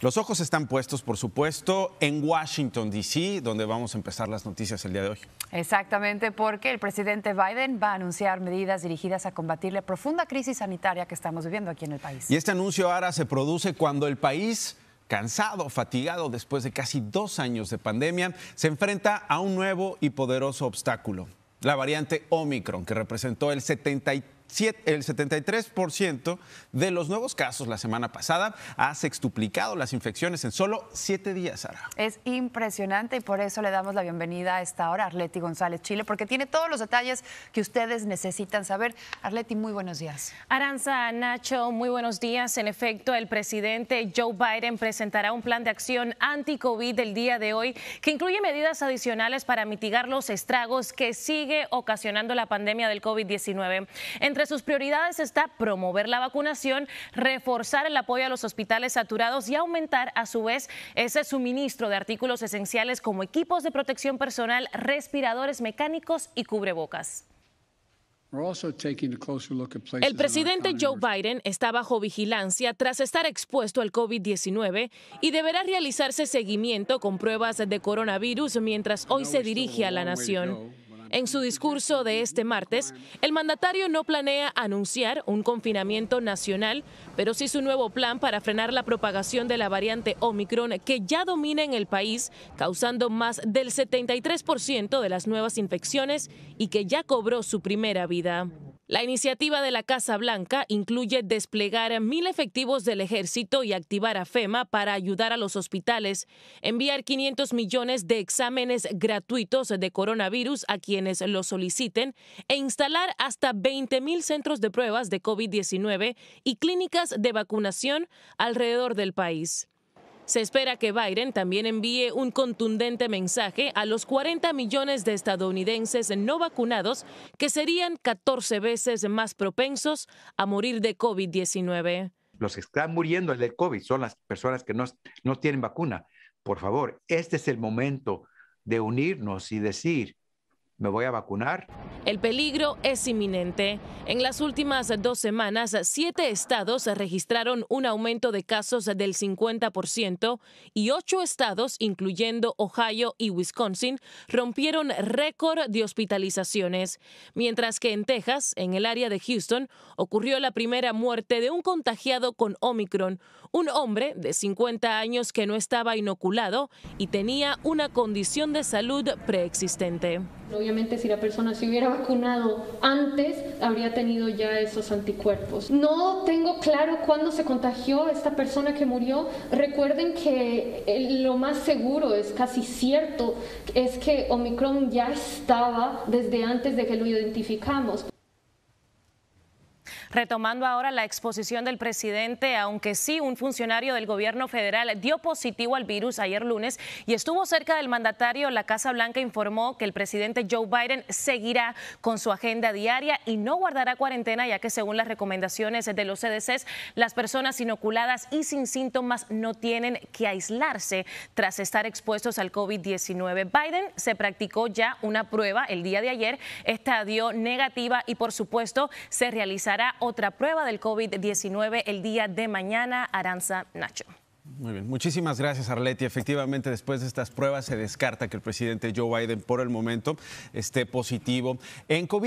Los ojos están puestos, por supuesto, en Washington, D.C., donde vamos a empezar las noticias el día de hoy. Exactamente, porque el presidente Biden va a anunciar medidas dirigidas a combatir la profunda crisis sanitaria que estamos viviendo aquí en el país. Y este anuncio ahora se produce cuando el país cansado, fatigado después de casi dos años de pandemia, se enfrenta a un nuevo y poderoso obstáculo, la variante Omicron, que representó el 73 el 73% de los nuevos casos la semana pasada ha sextuplicado las infecciones en solo siete días, Sara. Es impresionante y por eso le damos la bienvenida a esta hora a Arleti González Chile, porque tiene todos los detalles que ustedes necesitan saber. Arleti, muy buenos días. Aranza, Nacho, muy buenos días. En efecto, el presidente Joe Biden presentará un plan de acción anti-COVID el día de hoy que incluye medidas adicionales para mitigar los estragos que sigue ocasionando la pandemia del COVID-19. Entre sus prioridades está promover la vacunación, reforzar el apoyo a los hospitales saturados y aumentar a su vez ese suministro de artículos esenciales como equipos de protección personal, respiradores mecánicos y cubrebocas. El presidente Joe Biden está bajo vigilancia tras estar expuesto al COVID-19 y deberá realizarse seguimiento con pruebas de coronavirus mientras hoy se dirige a la nación. En su discurso de este martes, el mandatario no planea anunciar un confinamiento nacional, pero sí su nuevo plan para frenar la propagación de la variante Omicron que ya domina en el país, causando más del 73% de las nuevas infecciones y que ya cobró su primera vida. La iniciativa de la Casa Blanca incluye desplegar mil efectivos del ejército y activar a FEMA para ayudar a los hospitales, enviar 500 millones de exámenes gratuitos de coronavirus a quienes lo soliciten e instalar hasta 20 mil centros de pruebas de COVID-19 y clínicas de vacunación alrededor del país. Se espera que Biden también envíe un contundente mensaje a los 40 millones de estadounidenses no vacunados que serían 14 veces más propensos a morir de COVID-19. Los que están muriendo del COVID son las personas que no, no tienen vacuna. Por favor, este es el momento de unirnos y decir, me voy a vacunar. El peligro es inminente. En las últimas dos semanas, siete estados registraron un aumento de casos del 50% y ocho estados, incluyendo Ohio y Wisconsin, rompieron récord de hospitalizaciones, mientras que en Texas, en el área de Houston, ocurrió la primera muerte de un contagiado con Omicron, un hombre de 50 años que no estaba inoculado y tenía una condición de salud preexistente. Obviamente si la persona se hubiera vacunado antes, habría tenido ya esos anticuerpos. No tengo claro cuándo se contagió esta persona que murió. Recuerden que eh, lo más seguro, es casi cierto, es que Omicron ya estaba desde antes de que lo identificamos. Retomando ahora la exposición del presidente, aunque sí un funcionario del gobierno federal dio positivo al virus ayer lunes y estuvo cerca del mandatario, la Casa Blanca informó que el presidente Joe Biden seguirá con su agenda diaria y no guardará cuarentena ya que según las recomendaciones de los CDCs, las personas inoculadas y sin síntomas no tienen que aislarse tras estar expuestos al COVID-19. Biden se practicó ya una prueba el día de ayer, esta dio negativa y por supuesto se realizará otra prueba del COVID-19 el día de mañana. Aranza Nacho. Muy bien, muchísimas gracias Arleti. Efectivamente, después de estas pruebas se descarta que el presidente Joe Biden por el momento esté positivo en COVID.